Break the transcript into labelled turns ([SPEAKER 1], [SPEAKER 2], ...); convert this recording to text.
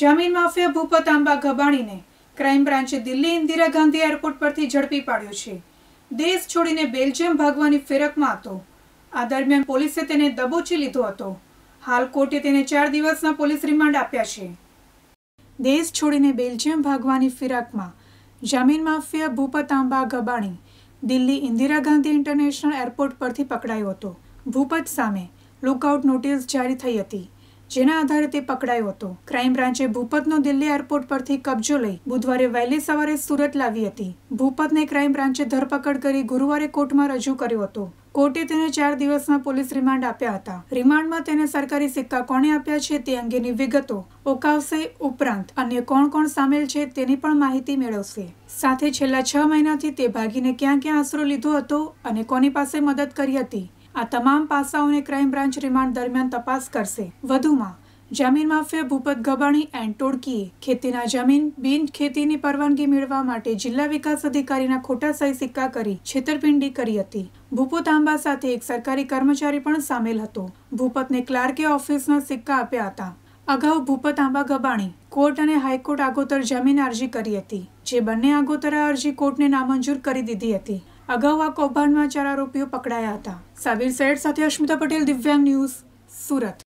[SPEAKER 1] જમીન માફિયા ભૂપત આંબા ગબાણીને ક્રાઇમ બ્રાન્ચે દિલ્હી ઇન્દિરા ગાંધી એરપોર્ટ પરથી ઝડપી પાડ્યો છે દેશ છોડીને બેલ્જિયમ ભાગવાની ફિરકમાં હતો આ દરમિયાન પોલીસે તેને દબોચી લીધો હતો હાલ કોર્ટે તેને ચાર દિવસના પોલીસ રિમાન્ડ આપ્યા છે દેશ છોડીને બેલ્જિયમ ભાગવાની ફિરકમાં જમીન mafia Bhupat Amba Gabani Delhi Indira Gandhi international airport પરથી પકડાયો હતો ભૂપત સામે લુકઆઉટ નોટિસ જારી થઈ હતી જેના આધારે તે પકડાયો હતો ક્રાઇમ બ્રાન્ચે ભૂપતનો દિલ્હી એરપોર્ટ પરથી કબજો લઈ બુધવારે વહેલી સવારે સુરત લાવી હતી ભૂપતને ક્રાઇમ બ્રાન્ચે ધરપકડ કરી ગુરુવારે કોર્ટમાં રજૂ કર્યો હતો કોર્ટે તેને ચાર દિવસમાં પોલીસ રિમાન્ડ આપ્યા હતા રિમાન્ડમાં તેને સરકારી સિક્કા કોણે આપ્યા છે તે અંગેની વિગતો ઓકાવશે ઉપરાંત અન્ય કોણ કોણ સામેલ છે તેની પણ માહિતી મેળવશે સાથે છેલ્લા છ મહિનાથી તે ભાગીને ક્યાં ક્યાં આશરો લીધો હતો અને કોની પાસે મદદ કરી હતી આ તમામ પાસાઓને ક્રાઇમ બ્રાન્ચ રિમાન્ડ દરમિયાન તપાસ કરશે વધુમાં જમીન માફિયા ભૂપત ગબાણી એન્ડ ટોડકીએ ખેતીના જમીન બિન ખેતીની પરવાનગી મેળવવા માટે જિલ્લા વિકાસ અધિકારીના ખોટા સહી સિક્કા કરી છેતરપિંડી કરી હતી ભૂપત આંબા સાથે એક સરકારી કર્મચારી પણ સામેલ હતો ભૂપતને ક્લાર્કે ઓફિસના સિક્કા આપ્યા હતા અગાઉ ભૂપત આંબા ગબાણી કોર્ટ અને હાઈકોર્ટ આગોતર જમીન અરજી કરી હતી જે બંને આગોતરા અરજી કોર્ટને નામંજૂર કરી દીધી હતી અગાઉ આ કૌભાંડમાં ચાર આરોપીઓ પકડાયા હતા સાબિર શેઠ સાથે અશ્મિતા પટેલ દિવ્યાંગ ન્યૂઝ સુરત